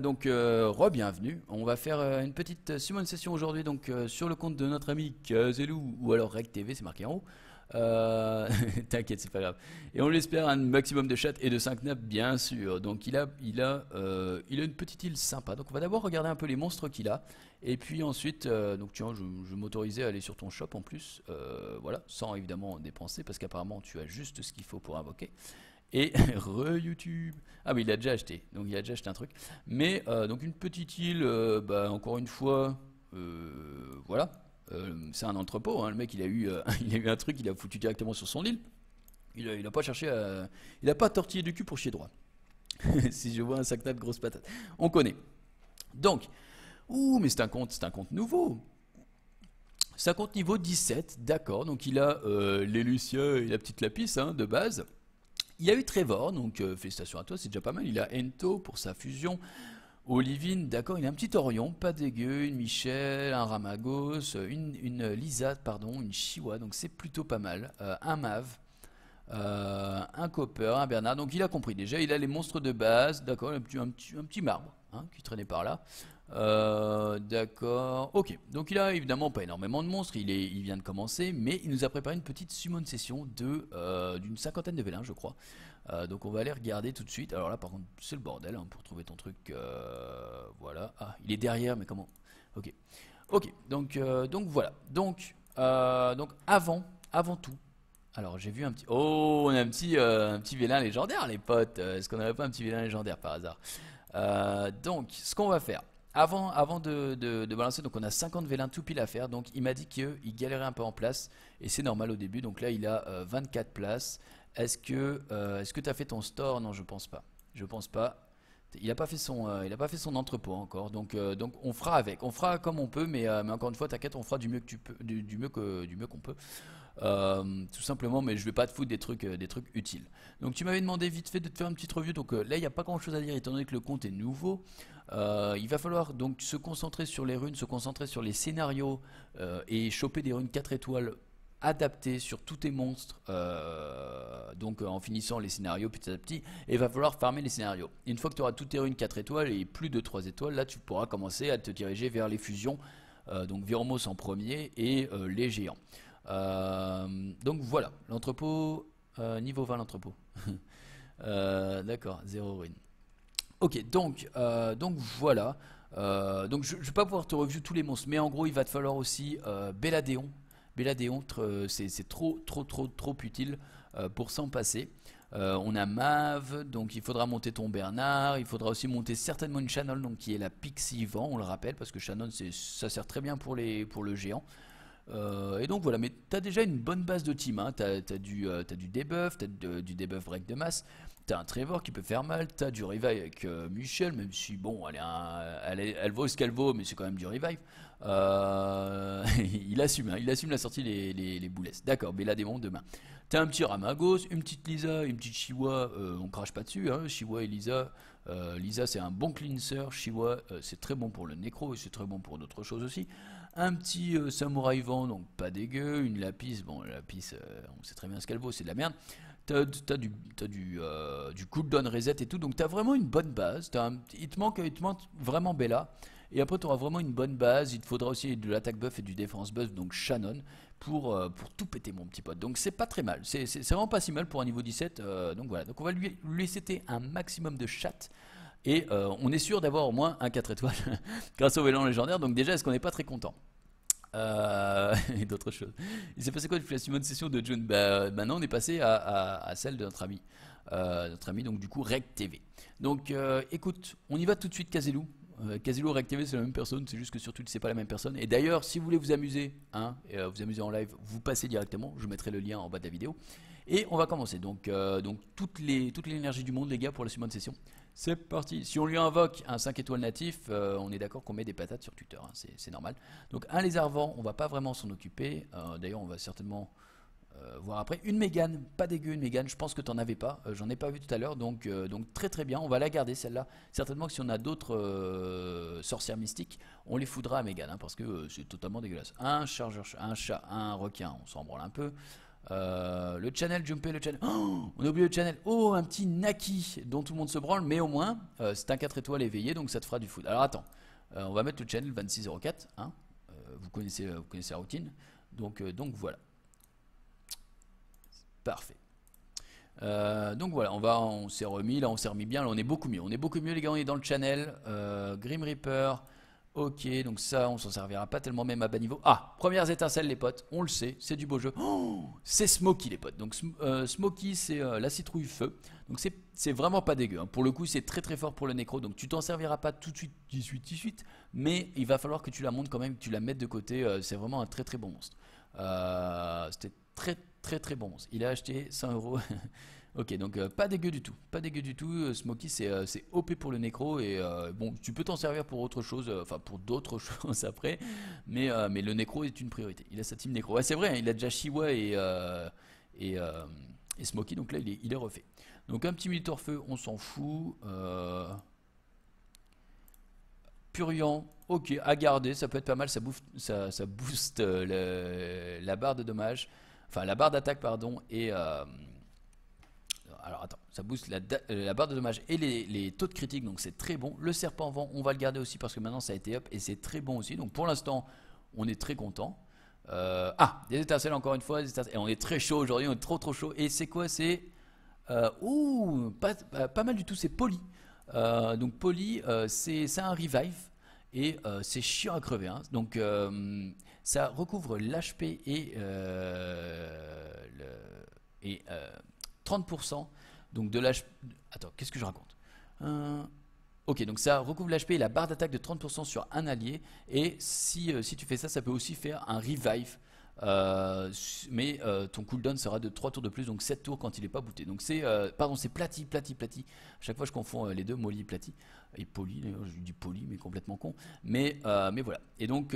Donc, euh, re-bienvenue. On va faire euh, une petite euh, Simone session aujourd'hui donc euh, sur le compte de notre ami Kazelou ou alors RegTV, c'est marqué en haut. T'inquiète, c'est pas grave. Et on l'espère un maximum de chat et de 5 nappes, bien sûr. Donc, il a, une petite île sympa. Donc, on va d'abord regarder un peu les monstres qu'il a. Et puis ensuite, donc je, je m'autorisais à aller sur ton shop en plus. voilà, sans évidemment dépenser parce qu'apparemment tu as juste ce qu'il faut pour invoquer. Et re-YouTube. Ah oui, il a déjà acheté. Donc il a déjà acheté un truc. Mais euh, donc une petite île, euh, bah, encore une fois, euh, voilà. c'est un entrepôt. Hein. Le mec, il a, eu, il a eu un truc, il a foutu directement sur son île. Il n'a pas cherché à. Il n'a pas tortillé du cul pour chier droit. si je vois un sac de grosse patate. On connaît. Donc, ouh, mais c'est un compte, c'est un compte nouveau. compte niveau 17, d'accord. Donc il a les Lucieux et la petite Lapis hein, de base. Il y a eu Trevor, donc euh, félicitations à toi, c'est déjà pas mal. Il a Ento pour sa fusion. Olivine, d'accord, il a un petit Orion, pas dégueu, une Michel, un Ramagos, euh, une, une euh, Lisa, pardon, une Chihuahua, donc c'est plutôt pas mal. un Mav, un Copper, un Bernard, donc il a compris déjà, il a les monstres de base, d'accord, un petit, un petit, marbre hein, qui traînait par là. Euh, d'accord. Ok. Donc il a évidemment pas énormément de monstres. Il, est, il vient de commencer, mais il nous a préparé une petite summon session de euh, d'une cinquantaine de vélins, je crois. Euh, donc on va aller regarder tout de suite. Alors là, par contre, c'est le bordel hein, pour trouver ton truc. voilà. Ah, il est derrière, mais comment Ok. Ok. Donc donc voilà. Donc donc avant avant tout. Alors j'ai vu un petit. Oh, on a un petit un petit vélin légendaire, les potes. Est-ce qu'on n'avait pas un petit vélin légendaire par hasard donc, ce qu'on va faire, avant, de, balancer, donc on a 50 vélins tout pile à faire. Donc il m'a dit qu'il galérait un peu en place et c'est normal au début. Donc là, il a 24 euh, places. Est-ce que euh, tu as fait ton store Non, je pense pas. Je pense pas. Il n'a pas, fait son, euh, pas fait son entrepôt encore. Donc, donc on fera avec. On fera comme on peut, mais, encore une fois, t'inquiète, on fera du mieux que du, mieux qu'on peut. Euh, tout simplement, mais je vais pas te foutre euh, des trucs, utiles. Donc tu m'avais demandé vite fait de te faire une petite review, donc euh, là il n'y a pas grand chose à dire étant donné que le compte est nouveau. il va falloir donc se concentrer sur les runes, se concentrer sur les scénarios et choper des runes 4 étoiles adaptées sur tous tes monstres, donc en finissant les scénarios petit à petit, et il va falloir farmer les scénarios. une fois que tu auras toutes tes runes 4 étoiles et plus de 3 étoiles, là tu pourras commencer à te diriger vers les fusions, donc Viromos en premier et les géants. Euh, donc voilà, l'entrepôt, euh, niveau 20 l'entrepôt. Euh, d'accord, zéro ruine. Ok, donc, donc voilà. donc je ne vais pas pouvoir te review tous les monstres, mais en gros il va te falloir aussi Belladéon. Belladéon, c'est trop, trop, trop, trop utile pour s'en passer. on a Mav, donc il faudra monter ton Bernard. Il faudra aussi monter certainement une Shannon, donc qui est la Pixie Vent, on le rappelle, parce que Shannon, ça sert très bien pour, les, pour le géant. Euh, et donc voilà, mais tu as déjà une bonne base de team. Hein. Tu as, du, euh, du debuff, tu as du debuff break de masse, tu as un Trevor qui peut faire mal, tu as du revive avec euh, Michel, même si bon, elle, elle, vaut ce qu'elle vaut, mais c'est quand même du revive. il assume, hein. il assume la sortie des les, D'accord, mais là démon demain. Tu as un petit Ramagos, une petite Lisa, une petite Chihuahua, on crache pas dessus, hein. et Lisa. Euh, Lisa, c'est un bon cleanser. Shiwa, euh, c'est très bon pour le nécro et c'est très bon pour d'autres choses aussi. Un petit euh, samouraï vent, donc pas dégueu. Une lapis, bon, la lapis, on sait très bien ce qu'elle vaut, c'est de la merde. T'as as du, cooldown reset et tout, donc t'as vraiment une bonne base. il, te manque, il te manque vraiment Bella. Et après, tu auras vraiment une bonne base. Il te faudra aussi de l'attaque buff et du défense buff, donc Shannon, pour, euh, pour tout péter, mon petit pote. Donc c'est pas très mal. C'est vraiment pas si mal pour un niveau 17. Euh, donc voilà. Donc on va lui, lui un maximum de chat. Et euh, on est sûr d'avoir au moins un 4 étoiles grâce au vélan légendaire. Donc déjà, est-ce qu'on n'est pas très content et d'autres choses. Il s'est passé quoi depuis la simone session de June bah, Maintenant, on est passé à, à, celle de notre ami. notre ami, donc du coup, rec TV. Donc, écoute, on y va tout de suite, Kazelou. Euh, Casilo réactivé, c'est la même personne, c'est juste que sur surtout c'est pas la même personne. Et d'ailleurs, si vous voulez vous amuser, hein, euh, vous amuser en live, vous passez directement. Je mettrai le lien en bas de la vidéo. Et on va commencer. Donc, euh, donc toutes les toute l'énergie du monde, les gars, pour la suivante session. C'est parti. Si on lui invoque un 5 étoiles natif, euh, on est d'accord qu'on met des patates sur Twitter. Hein. c'est normal. Donc un lézard vent, on va pas vraiment s'en occuper. D'ailleurs, on va certainement euh, voir après. Une Mégane, pas dégueu une Mégane, je pense que t'en avais pas, euh, j'en ai pas vu tout à l'heure, donc, euh, donc très très bien, on va la garder celle-là. Certainement que si on a d'autres sorcières mystiques, on les foudra à Mégane, hein, parce que c'est totalement dégueulasse. Un chargeur, un chat, un requin, on s'en branle un peu. le channel Jumpé, le channel. Oh, on a oublié le channel. Oh, un petit Naki dont tout le monde se branle, mais au moins, c'est un 4 étoiles éveillé, donc ça te fera du foot. Alors attends, on va mettre le channel 2604. Hein, vous, connaissez, vous connaissez la routine. Donc, donc voilà. Parfait. Euh, donc voilà, on va, on s'est remis, là on s'est remis bien, là on est beaucoup mieux, on est beaucoup mieux les gars, on est dans le channel, euh, Grim Reaper, ok, donc ça on s'en servira pas tellement même à bas niveau. Ah, premières étincelles les potes, on le sait, c'est du beau jeu, oh, c'est Smoky les potes, donc euh, Smokey, Smoky c'est la citrouille feu, donc c'est vraiment pas dégueu, hein. pour le coup c'est très très fort pour le nécro, donc tu t'en serviras pas tout de suite, de suite. mais il va falloir que tu la montes quand même, que tu la mettes de côté, c'est vraiment un très très bon monstre. C'était très très très bon. Il a acheté 100 euros. ok, donc euh, pas dégueu du tout. Pas dégueu du tout. Euh, Smoky, c'est euh, OP pour le nécro. Et bon, tu peux t'en servir pour autre chose, enfin pour d'autres choses après. Mais, mais le nécro est une priorité. Il a sa team nécro. Ouais, c'est vrai, hein, il a déjà Shiwa et. et, et Smoky, donc là il est, refait. Donc un petit Militor Feu, on s'en fout. Purian, ok, à garder, ça peut être pas mal, ça, bouffe, ça, booste la barre de dommages. Enfin, la barre d'attaque, pardon, et... Euh, alors attends, ça booste la, euh, barre de dommages et les, taux de critique, donc c'est très bon. Le serpent vent, on va le garder aussi parce que maintenant ça a été up et c'est très bon aussi. Donc pour l'instant, on est très content. Euh, ah, des étincelles encore une fois, et on est très chaud aujourd'hui, on est trop trop chaud. Et c'est quoi C'est... ouh, pas, mal du tout, c'est poli. donc poli, c'est un revive et c'est chiant à crever. Hein. Donc ça recouvre l'HP et, euh, et 30% euh, donc de l'HP. Attends, qu'est-ce que je raconte euh, Ok, donc ça recouvre l'HP et la barre d'attaque de 30% sur un allié. Et si, si tu fais ça, ça peut aussi faire un revive euh, mais euh, ton cooldown sera de 3 tours de plus, donc 7 tours quand il n'est pas booté. Donc c'est, euh, pardon, c'est plati, plati, plati. chaque fois, je confonds les deux, molly, plati et poli. Je dis poli, mais complètement con. Mais, mais voilà. Et donc,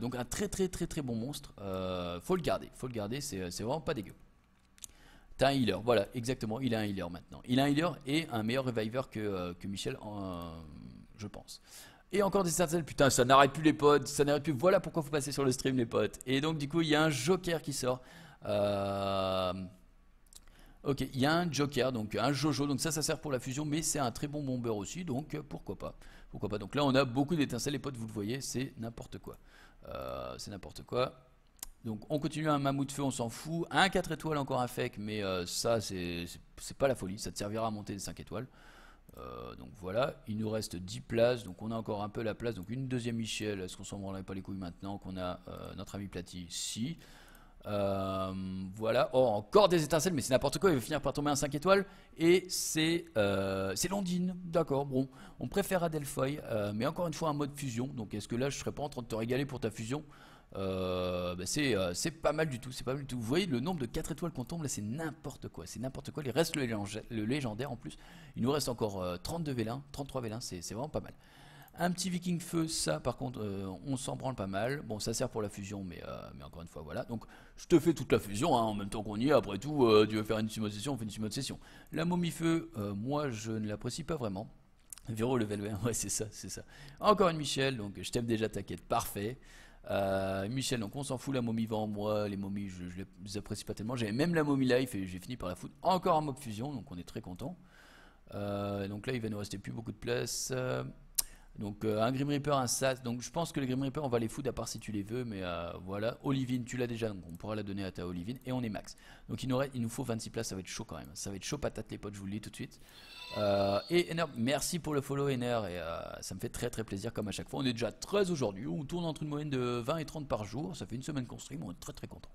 donc un très, très, très, très bon monstre. faut le garder, faut le garder. C'est, vraiment pas dégueu. T'as un healer, voilà, exactement. Il a un healer maintenant. Il a un healer et un meilleur reviver que, que Michel, je pense. Et encore des étincelles, putain, ça n'arrête plus les potes, ça n'arrête plus, voilà pourquoi faut passer sur le stream les potes. Et donc du coup, il y a un joker qui sort. Euh, ok, il y a un joker, donc un jojo, donc ça, ça sert pour la fusion, mais c'est un très bon bomber aussi, donc euh, pourquoi pas. Pourquoi pas. Donc là, on a beaucoup d'étincelles, les potes, vous le voyez, c'est n'importe quoi. Euh, c'est n'importe quoi. Donc on continue un mammouth feu, on s'en fout. Un 4 étoiles encore un fake, mais ça c'est pas la folie, ça te servira à monter des 5 étoiles. Euh, donc voilà, il nous reste 10 places, donc on a encore un peu la place. Donc une deuxième Michel, est-ce qu'on s'en rendrait pas les couilles maintenant qu'on a euh, notre ami Platy Si. Euh, voilà, oh, encore des étincelles, mais c'est n'importe quoi, il va finir par tomber un 5 étoiles. Et c'est c'est Londine, d'accord, bon, on préfère Adelfoy, mais encore une fois un mode fusion. Donc est-ce que là je serais pas en train de te régaler pour ta fusion euh, bah, euh, c'est pas mal du tout, c'est pas mal du tout. Vous voyez le nombre de 4 étoiles qu'on tombe là, c'est n'importe quoi, c'est n'importe quoi. Il reste le, légendaire en plus. Il nous reste encore 32 euh, vélins, 33 vélins, c'est vraiment pas mal. Un petit viking feu, ça par contre, on s'en branle pas mal. Bon, ça sert pour la fusion, mais, encore une fois, voilà. Donc, je te fais toute la fusion, hein, en même temps qu'on y est. Après tout, tu veux faire une sumo session, on fait une sumo session. La momie feu, moi, je ne l'apprécie pas vraiment. Viro level 1, ouais, c'est ça, c'est ça. Encore une Michel, donc je t'aime déjà, t'inquiète, parfait. Euh, Michel, donc on s'en fout, la momie va moi, les momies je, les apprécie pas tellement. J'avais même la momie life et j'ai fini par la foutre encore un mob fusion, donc on est très content. Euh, donc là il va nous rester plus beaucoup de place. Euh, donc euh, un Grim Reaper, un Sas. Donc je pense que le Grim Reaper, on va les foutre à part si tu les veux. Mais euh, voilà. Olivine, tu l'as déjà. Donc on pourra la donner à ta Olivine. Et on est max. Donc il nous, faut 26 places. Ça va être chaud quand même. Ça va être chaud patate les potes, je vous le dis tout de suite. Euh, et Ener, merci pour le follow Ener. Et ça me fait très très plaisir comme à chaque fois. On est déjà 13 aujourd'hui. On tourne entre une moyenne de 20 et 30 par jour. Ça fait une semaine qu'on stream. On est très très content.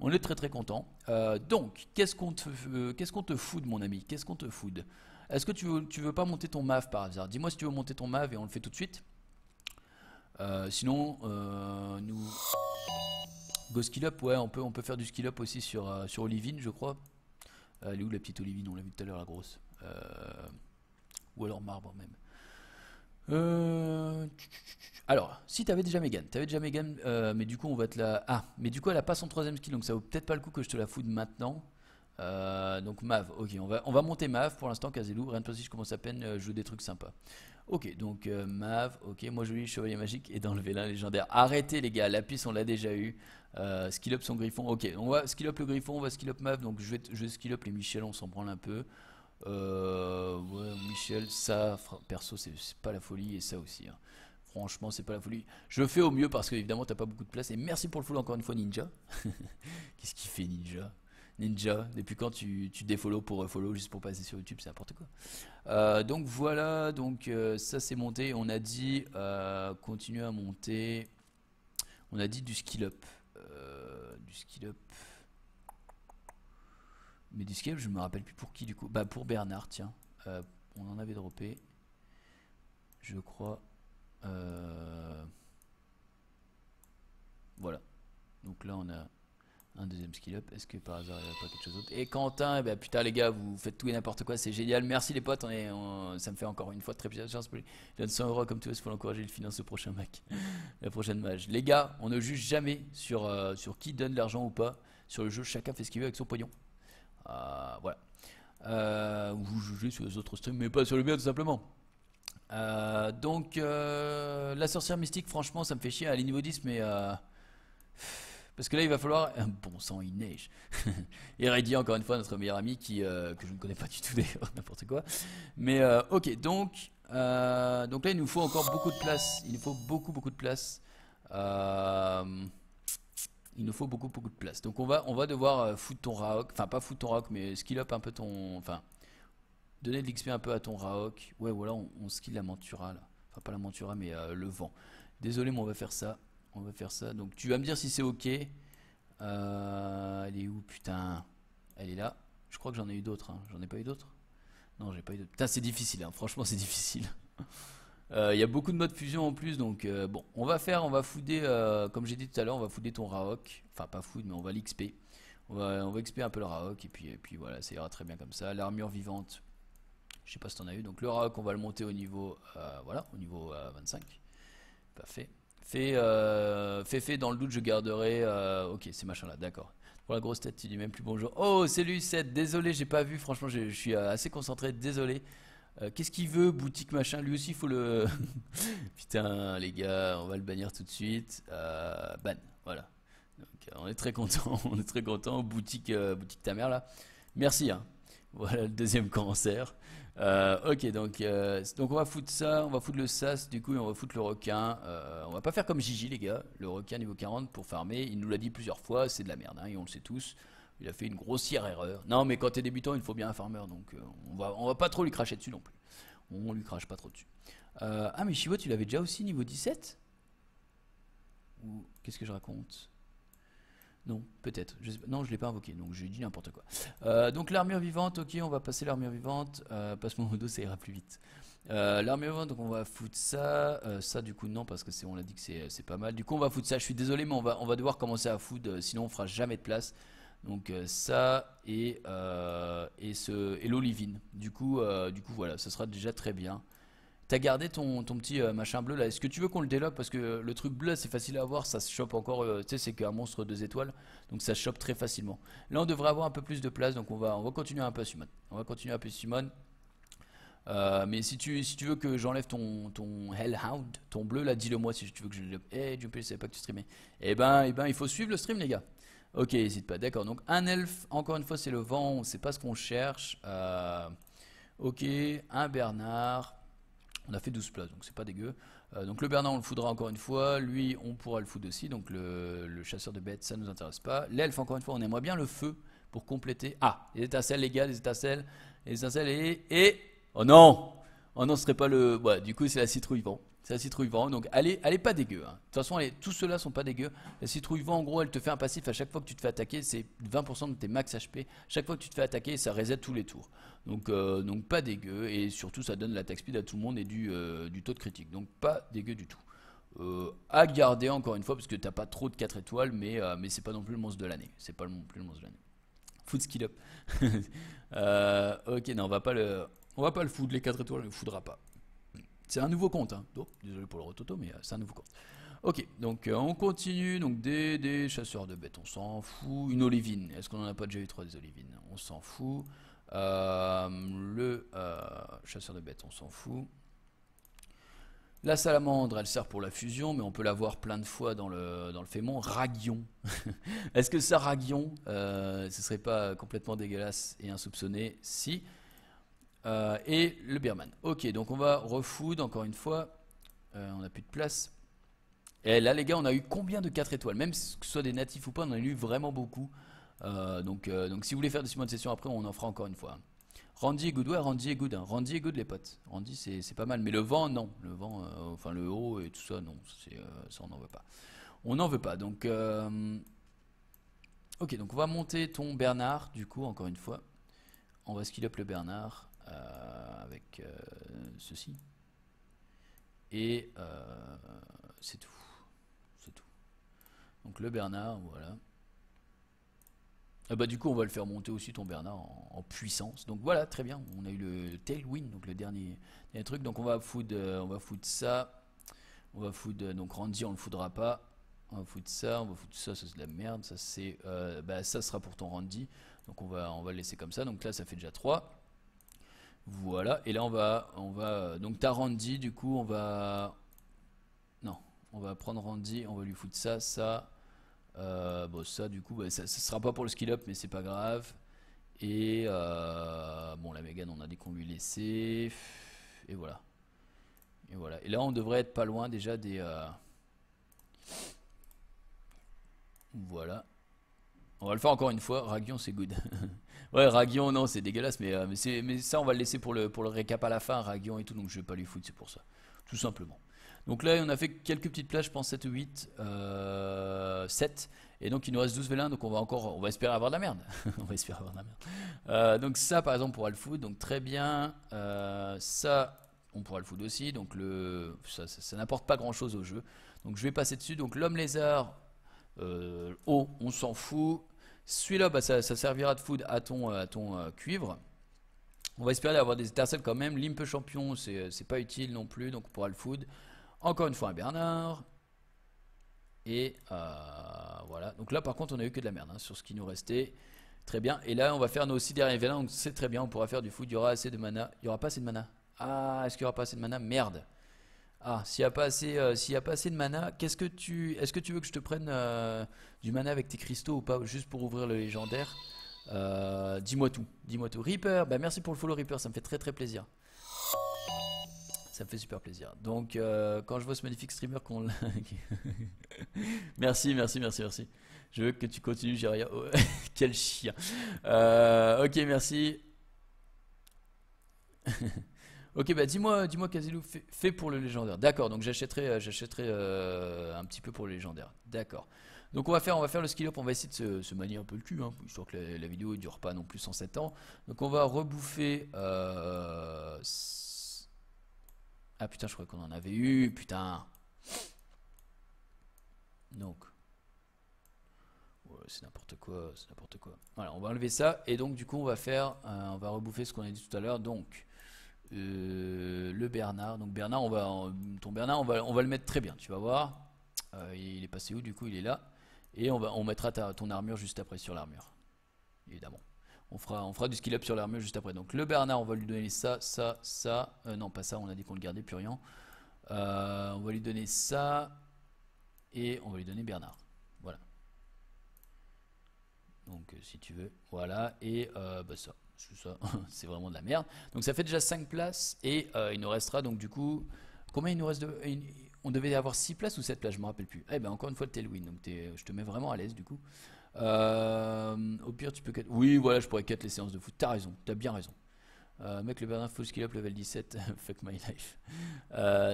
On est très très content. Euh, donc, qu'est-ce qu'on te, euh, qu'est-ce qu'on te, fout, mon ami Qu'est-ce qu'on te fout Est-ce que tu veux, tu veux pas monter ton MAV par hasard Dis-moi si tu veux monter ton MAV et on le fait tout de suite. Euh, sinon, nous. Go skill up, ouais, on peut, on peut faire du skill up aussi sur, sur Olivine, je crois. elle est où la petite Olivine On l'a vu tout à l'heure, la grosse. ou alors marbre même. Euh, Alors, si t'avais déjà Megan, t'avais déjà Megan, euh, mais du coup on va te la. Ah, mais du coup elle a pas son troisième skill, donc ça vaut peut-être pas le coup que je te la foude maintenant. Euh, donc Mav, ok, on va, on va monter Mav pour l'instant, Caselou, rien de si je commence à peine, je joue des trucs sympas. Ok, donc Mav, ok, moi je lis Chevalier Magique et d'enlever l'un légendaire. Arrêtez les gars, la piste on l'a déjà eu. skill up son griffon, ok, on va skill up le griffon, on va skill up Mav, donc je vais, skill up les Michelons, on s'en branle un peu. Euh, Michel, ça, perso, c'est pas la folie et ça aussi. Hein. Franchement, c'est pas la folie. Je fais au mieux parce que évidemment, t'as pas beaucoup de place. Et merci pour le follow encore une fois, Ninja. Qu'est-ce qu'il fait, Ninja Ninja, depuis quand tu, tu défollow pour euh, follow juste pour passer sur YouTube, c'est n'importe quoi. Euh, donc voilà, donc euh, ça c'est monté. On a dit continue à monter. On a dit du skill up, du skill up. Mais du up, je me rappelle plus pour qui du coup. Bah pour Bernard, tiens. Euh, on en avait droppé. Je crois. Euh, voilà. Donc là on a un deuxième skill up. Est-ce que par hasard il n'y a pas quelque chose d'autre Et Quentin, eh ben, putain les gars, vous faites tout et n'importe quoi, c'est génial. Merci les potes, ça me fait encore une fois très plaisir. Je donne 100 euros comme Il faut l'encourager, il finance le prochain Mac, la prochaine match. Les gars, on ne juge jamais sur, euh, sur qui donne l'argent ou pas. Sur le jeu, chacun fait ce qu'il veut avec son pognon. Euh, voilà. Euh, vous jugez sur les autres streams, mais pas sur le mien tout simplement. Euh, donc, la sorcière mystique, franchement, ça me fait chier. à aller niveau 10, mais. parce que là, il va falloir. Un bon sang, il neige. Et Reddy, encore une fois, notre meilleur ami, qui, que je ne connais pas du tout d'ailleurs, n'importe quoi. Mais ok, donc. donc là, il nous faut encore beaucoup de place. Il nous faut beaucoup, beaucoup de place il nous faut beaucoup beaucoup de place. Donc on va, on va devoir euh, foutre ton Raok, enfin pas foutre ton Raok, mais skill up un peu ton, enfin donner de l'XP un peu à ton Raok. Ouais, voilà, on, on skill la montura là. Enfin pas la montura mais euh, le vent. Désolé, mais on va faire ça. On va faire ça. Donc tu vas me dire si c'est ok. Euh, elle est où putain Elle est là. Je crois que j'en ai eu d'autres. Hein. J'en ai pas eu d'autres. Non, j'ai pas eu d'autres. Putain, c'est difficile. Hein. Franchement, c'est difficile. Euh, il y a beaucoup de modes fusion en plus, donc euh, bon, on va faire, on va fouder, euh, comme j'ai dit tout à l'heure, on va fouder ton Raok, enfin pas food, mais on va l'XP. On va, on va XP un peu le Raok, et puis, et puis voilà, ça ira très bien comme ça. L'armure vivante, je sais pas si t'en as eu, donc le Raok, on va le monter au niveau, voilà, au niveau 25. Parfait. Fait, fait, fait, dans le doute, je garderai, ok, ces machins-là, d'accord. Pour la grosse tête, tu dis même plus bonjour. Oh, c'est lui, c'est, désolé, j'ai pas vu, franchement, je suis assez concentré, désolé. Euh, qu'est-ce qu'il veut, boutique machin Lui aussi, il faut le. Putain, les gars, on va le bannir tout de suite. Euh, ban, voilà. Donc, euh, on est très content, on est très content. Boutique, euh, boutique ta mère là. Merci. Hein. Voilà le deuxième cancer. ok, donc, donc on va foutre ça, on va foutre le sas du coup et on va foutre le requin. on va pas faire comme Gigi les gars, le requin niveau 40 pour farmer, il nous l'a dit plusieurs fois, c'est de la merde, hein, et on le sait tous il a fait une grossière erreur. Non, mais quand tu es débutant, il faut bien un farmer, donc euh, on va, on va pas trop lui cracher dessus non plus. On lui crache pas trop dessus. Euh, ah, mais Shivo, tu l'avais déjà aussi niveau 17 Ou qu'est-ce que je raconte non, peut-être. Non, je ne l'ai pas invoqué, donc j'ai dit n'importe quoi. Euh, donc l'armure vivante, ok, on va passer l'armure vivante. Euh, passe mon dos, ça ira plus vite. l'armure vivante, donc on va foutre ça. ça, du coup, non, parce que c'est, on l'a dit que c'est, pas mal. Du coup, on va foutre ça. Je suis désolé, mais on va, on va devoir commencer à foutre, sinon on fera jamais de place. Donc euh, ça et, euh, et l'olivine. Du, coup, euh, du coup, voilà, ça sera déjà très bien. T'as gardé ton, ton petit machin bleu là. Est-ce que tu veux qu'on le déloque Parce que le truc bleu, c'est facile à avoir. Ça se chope encore. tu sais, c'est qu'un monstre deux étoiles. Donc ça se chope très facilement. Là, on devrait avoir un peu plus de place. Donc on va, on continuer un peu Simone. On va continuer un peu Simon. mais si tu, si tu veux que j'enlève ton, ton Hellhound, ton bleu là, dis-le moi si tu veux que je le. Eh, hey, Jumpy, je savais pas que tu streamais. Eh ben, eh ben, il faut suivre le stream, les gars. Ok, n'hésite pas. D'accord, donc un elfe, encore une fois, c'est le vent, c'est pas ce qu'on cherche. Euh, ok, un Bernard. On a fait 12 places, donc c'est pas dégueu. Euh, donc le Bernard, on le foudra encore une fois. Lui, on pourra le foudre aussi. Donc le, chasseur de bêtes, ça nous intéresse pas. L'elfe, encore une fois, on aimerait bien le feu pour compléter. Ah, les étincelles, les gars, les étincelles. Les étincelles et. et... Oh non Oh non, ce serait pas le. du coup, c'est la citrouille. Bon, c'est la citrouille vent. Donc elle est, pas dégueu. Hein. De toute façon, tous ceux-là sont pas dégueu. La citrouille vent, en gros, elle te fait un passif à chaque fois que tu te fais attaquer. C'est 20% de tes max HP. Chaque fois que tu te fais attaquer, ça reset tous les tours. Donc, euh, donc pas dégueu. Et surtout, ça donne l'attaque speed à tout le monde et du, euh, du taux de critique. Donc pas dégueu du tout. Euh, à garder encore une fois parce que t'as pas trop de 4 étoiles mais, ce mais c'est pas non plus le monstre de l'année c'est pas non plus le monstre de l'année food skill up ok non on va pas le on va pas le food les 4 étoiles on le foudra pas c'est un nouveau compte, donc hein. oh, désolé pour le rototo, mais euh, c'est un nouveau compte. Ok, donc euh, on continue, donc des, chasseurs de bêtes, on s'en fout. Une olivine, est-ce qu'on en a pas déjà eu trois des olivines On s'en fout. Euh, le chasseur de bêtes, on s'en fout. La salamandre, elle sert pour la fusion, mais on peut la voir plein de fois dans le, dans le fémon. Ragion. Est-ce que ça, Ragion, ce serait pas complètement dégueulasse et insoupçonné Si. Euh, et le Birman. Ok, donc on va refood encore une fois. Euh, on n'a plus de place. Et là, les gars, on a eu combien de 4 étoiles Même que ce soit des natifs ou pas, on en a eu vraiment beaucoup. Euh, donc, donc si vous voulez faire des mois de session après, on en fera encore une fois. Randy est good, ouais, Randy est good. Hein. Randy est good, les potes. Randy, c'est pas mal. Mais le vent, non. Le vent, enfin le haut et tout ça, non. ça, on n'en veut pas. On n'en veut pas. Donc, ok, donc on va monter ton Bernard, du coup, encore une fois. On va skill up le Bernard. Euh, avec euh, ceci. Et euh, c'est tout. C'est tout. Donc le Bernard, voilà. Ah bah du coup on va le faire monter aussi ton Bernard en, puissance. Donc voilà, très bien. On a eu le Tailwind, donc le dernier, truc. Donc on va foutre, on va foutre ça. On va foutre donc Randy, on le foudra pas. On va foutre ça, on va foutre ça, ça c'est de la merde. Ça c'est, bah, ça sera pour ton Randy. Donc on va, on va le laisser comme ça. Donc là ça fait déjà 3. Voilà, et là on va, on va, donc t'as Randy, du coup on va, non, on va prendre Randy, on va lui foutre ça, ça, euh, bon ça du coup, ça, ça, sera pas pour le skill up mais c'est pas grave, et euh, bon la Megan on a des qu'on lui laissait, et voilà, et voilà, et là on devrait être pas loin déjà des, euh, voilà, on va le faire encore une fois, Ragion c'est good Ouais, Ragion, non, c'est dégueulasse, mais, euh, mais, ça, on va le laisser pour le, pour le récap à la fin, Ragion et tout, donc je vais pas lui foutre, c'est pour ça. Tout simplement. Donc là, on a fait quelques petites plages, je pense 7 ou 8, 7. Et donc, il nous reste 12 vélins, donc on va encore, on va espérer avoir de la merde. on va espérer avoir de la merde. Euh, donc ça, par exemple, pour foutre, donc très bien. Euh, ça, on pourra le foutre aussi, donc le, ça, ça, n'apporte pas grand-chose au jeu. Donc je vais passer dessus. Donc l'homme lézard, haut, on s'en fout. Celui-là, bah, ça, servira de food à ton, euh, à ton euh, cuivre. On va espérer avoir des intercepts quand même. Limpe champion, euh, c'est pas utile non plus, donc on pourra le food. Encore une fois, un Bernard. Et voilà. Donc là, par contre, on a eu que de la merde hein, sur ce qui nous restait. Très bien. Et là, on va faire nos six derniers vélins. Donc c'est très bien. On pourra faire du food. Il y aura assez de mana. Il y aura pas assez de mana. Ah, est-ce qu'il y aura pas assez de mana Merde. Ah, s'il n'y a, pas assez, euh, a pas assez de mana, qu'est-ce que tu, est-ce que tu veux que je te prenne euh, du mana avec tes cristaux ou pas, juste pour ouvrir le légendaire euh, Dis-moi tout, dis-moi tout. Reaper, bah merci pour le follow Reaper, ça me fait très très plaisir. Ça me fait super plaisir. Donc, quand je vois ce magnifique streamer qu'on merci, merci, merci, merci. Je veux que tu continues, j'ai rien. Oh, quel chien. ok, merci. Ok, bah dis-moi, dis-moi, Kazilou, fait pour le légendaire. D'accord, donc j'achèterai, euh, j'achèterai euh, un petit peu pour le légendaire. D'accord. Donc on va faire, on va faire le skill up, on va essayer de se, manier un peu le cul, hein, histoire que la, vidéo ne dure pas non plus 107 ans. Donc on va rebouffer. Euh, ah putain, je crois qu'on en avait eu, putain. Donc. c'est n'importe quoi, c'est n'importe quoi. Voilà, on va enlever ça et donc du coup on va faire, on va rebouffer ce qu'on a dit tout à l'heure. Donc euh, le Bernard. Donc Bernard, on va, ton Bernard, on va, on va le mettre très bien. Tu vas voir. Euh, il est passé où Du coup, il est là. Et on, va, on mettra ton armure juste après sur l'armure. Évidemment. On fera, fera du skill up sur l'armure juste après. Donc le Bernard, on va lui donner ça, ça, ça. Euh, non, pas ça, on a dit qu'on le gardait, plus rien on va lui donner ça. Et on va lui donner Bernard. Voilà. Donc si tu veux. Voilà. Et bah, ça. c'est vraiment de la merde. Donc ça fait déjà 5 places, et euh, il nous restera donc du coup, combien il nous reste de, On devait avoir 6 places ou 7 places, je me rappelle plus. Eh ben encore une fois, t'es le win, donc je te mets vraiment à l'aise du coup. Euh, au pire, tu peux... Oui, voilà, je pourrais 4 les séances de foot. T'as raison, t'as bien raison. Euh, mec, le Bernard full skill up level 17, fuck my life.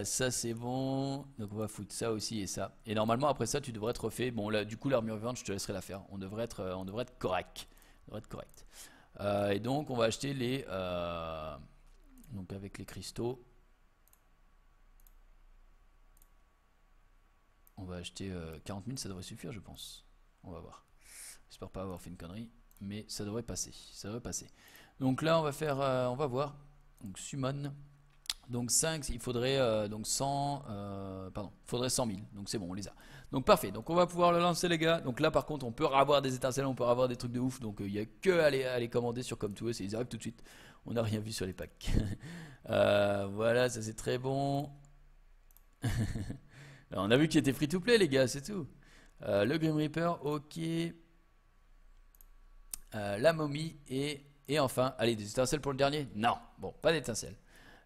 ça c'est bon, donc on va foutre ça aussi et ça. Et normalement après ça tu devrais être refait. Bon là du coup l'armure vivante je te laisserai la faire. On devrait être, on devrait être correct. On devrait être correct. Euh, et donc, on va acheter les... Euh, donc, avec les cristaux. On va acheter 40 euh, 000, ça devrait suffire, je pense. On va voir. J'espère pas avoir fait une connerie, mais ça devrait passer. Ça devrait passer. Donc là, on va faire... on va voir. Donc, summon. Donc 5, il faudrait donc 100... pardon, il faudrait 100 000. Donc c'est bon, on les a. Donc parfait, donc on va pouvoir le lancer les gars. Donc là par contre on peut avoir des étincelles, on peut avoir des trucs de ouf. Donc il euh, n'y a que à les, commander sur comme tout et ils arrivent tout de suite. On n'a rien vu sur les packs. Euh, voilà, ça c'est très bon. on a vu qu'il était free to play les gars, c'est tout. Euh, le Grim Reaper, ok. la momie et, et enfin, allez, des étincelles pour le dernier Non, bon, pas d'étincelles.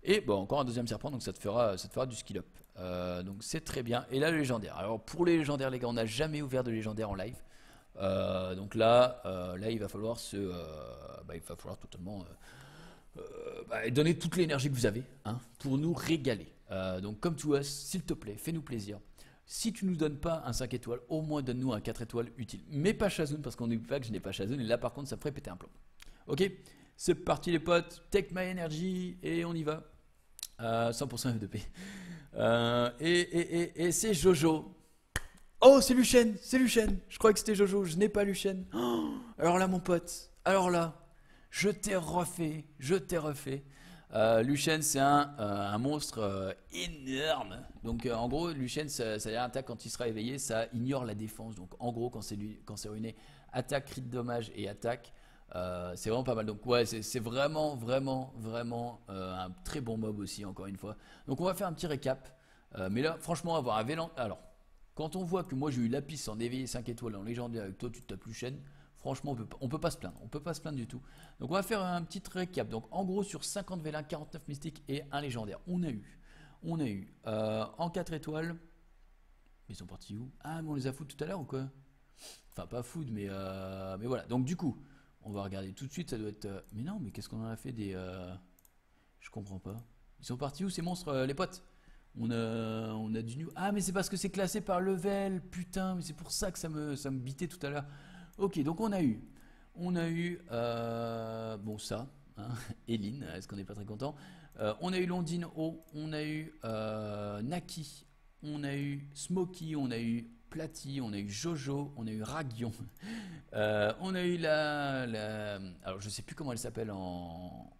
Et bon, encore un deuxième serpent, donc ça te fera, ça te fera du skill up. Euh, donc c'est très bien. Et là, le légendaire. Alors pour les légendaires, les gars, on n'a jamais ouvert de légendaire en live. Euh, donc là, euh, là, il va falloir se, bah, il va falloir totalement bah, donner toute l'énergie que vous avez hein, pour nous régaler. donc comme tu vois s'il te plaît, fais-nous plaisir. Si tu nous donnes pas un 5 étoiles, au moins donne-nous un 4 étoiles utile. Mais pas Shazoon parce qu'on n'oublie pas que je n'ai pas Shazoon et là par contre ça ferait péter un plomb. Ok, c'est parti les potes, take my energy et on y va. 100% euh, F2P. Euh, et, c'est Jojo. Oh, c'est Lucien c'est Lucien Je crois que c'était Jojo, je n'ai pas Lucien oh, alors là, mon pote, alors là, je t'ai refait, je t'ai refait. Euh, c'est un, euh, monstre énorme. Donc, en gros, Lucien ça, ça attaque quand il sera éveillé, ça ignore la défense. Donc, en gros, quand c'est ruiné, attaque, cri de dommage et attaque. Euh, c'est vraiment pas mal. Donc ouais, c'est vraiment, vraiment, vraiment euh, un très bon mob aussi, encore une fois. Donc on va faire un petit récap. Euh, mais là, franchement, avoir un Vélan... Alors, quand on voit que moi j'ai eu Lapis en éveillé 5 étoiles en légendaire avec toi, tu te tapes chaîne Franchement, on peut, on peut pas se plaindre. On peut pas se plaindre du tout. Donc on va faire un petit récap. Donc en gros, sur 50 Vélin, 49 mystiques et un légendaire. On a eu. On a eu en 4 étoiles. Mais ils sont partis où Ah, mais on les a foutus tout à l'heure ou quoi Enfin, pas food, mais, mais voilà. Donc du coup... On va regarder tout de suite, ça doit être... Euh, mais non, mais qu'est-ce qu'on en a fait des... Euh, je comprends pas. Ils sont partis où ces monstres, euh, les potes on a, on a du new... Ah, mais c'est parce que c'est classé par level, putain, mais c'est pour ça que ça me, ça me bitait tout à l'heure. Ok, donc on a eu... On a eu... bon, ça, hein, Eline, est-ce qu'on n'est pas très content On a eu Londine O, on a eu Naki, on a eu Smokey, on a eu on a eu Jojo, on a eu Ragion, euh, on a eu la, Alors je sais plus comment elle s'appelle en,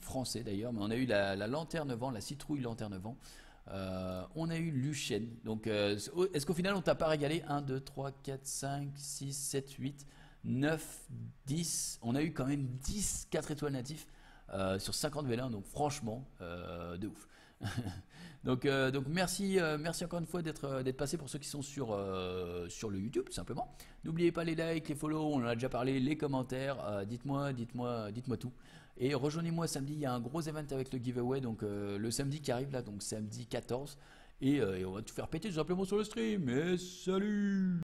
français d'ailleurs, mais on a eu la, lanterne vent, la citrouille lanterne vent. Euh, on a eu Luchenne. Donc euh, est-ce qu'au final on t'a pas régalé 1, 2, 3, 4, 5, 6, 7, 8, 9, 10. On a eu quand même 10 4 étoiles natifs. sur 50 vélins, donc franchement, de ouf. Donc, euh, donc merci, euh, merci encore une fois d'être euh, d'être passé pour ceux qui sont sur, sur le YouTube, simplement. N'oubliez pas les likes, les follow, on en a déjà parlé, les commentaires. dites-moi, dites-moi, dites-moi tout. Et rejoignez-moi samedi, il y a un gros event avec le giveaway, donc le samedi qui arrive là, donc samedi 14. Et, et on va tout faire péter tout simplement sur le stream. Et salut